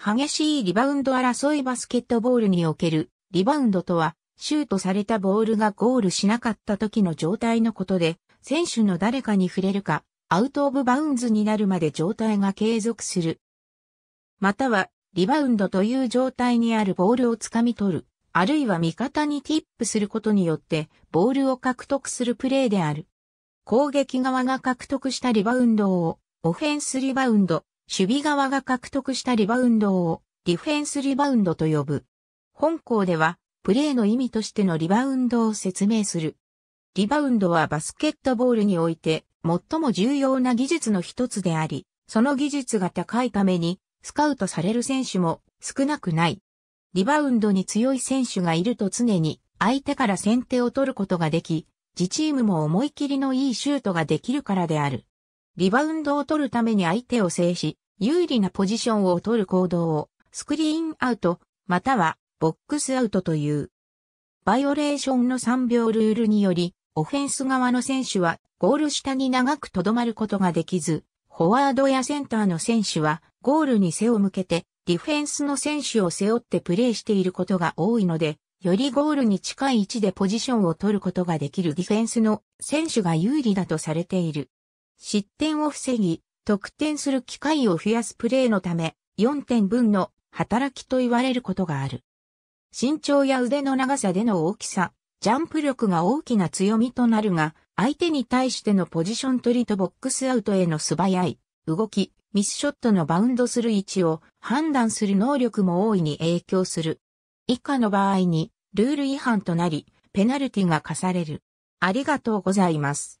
激しいリバウンド争いバスケットボールにおけるリバウンドとは、シュートされたボールがゴールしなかった時の状態のことで、選手の誰かに触れるか、アウトオブバウンズになるまで状態が継続する。または、リバウンドという状態にあるボールを掴み取る、あるいは味方にティップすることによって、ボールを獲得するプレーである。攻撃側が獲得したリバウンドを、オフェンスリバウンド、守備側が獲得したリバウンドをディフェンスリバウンドと呼ぶ。本校ではプレーの意味としてのリバウンドを説明する。リバウンドはバスケットボールにおいて最も重要な技術の一つであり、その技術が高いためにスカウトされる選手も少なくない。リバウンドに強い選手がいると常に相手から先手を取ることができ、自チームも思い切りのいいシュートができるからである。リバウンドを取るために相手を制し、有利なポジションを取る行動を、スクリーンアウト、または、ボックスアウトという。バイオレーションの3秒ルールにより、オフェンス側の選手は、ゴール下に長く留まることができず、フォワードやセンターの選手は、ゴールに背を向けて、ディフェンスの選手を背負ってプレーしていることが多いので、よりゴールに近い位置でポジションを取ることができるディフェンスの選手が有利だとされている。失点を防ぎ、得点する機会を増やすプレーのため、4点分の働きと言われることがある。身長や腕の長さでの大きさ、ジャンプ力が大きな強みとなるが、相手に対してのポジション取りとボックスアウトへの素早い動き、ミスショットのバウンドする位置を判断する能力も大いに影響する。以下の場合にルール違反となり、ペナルティが課される。ありがとうございます。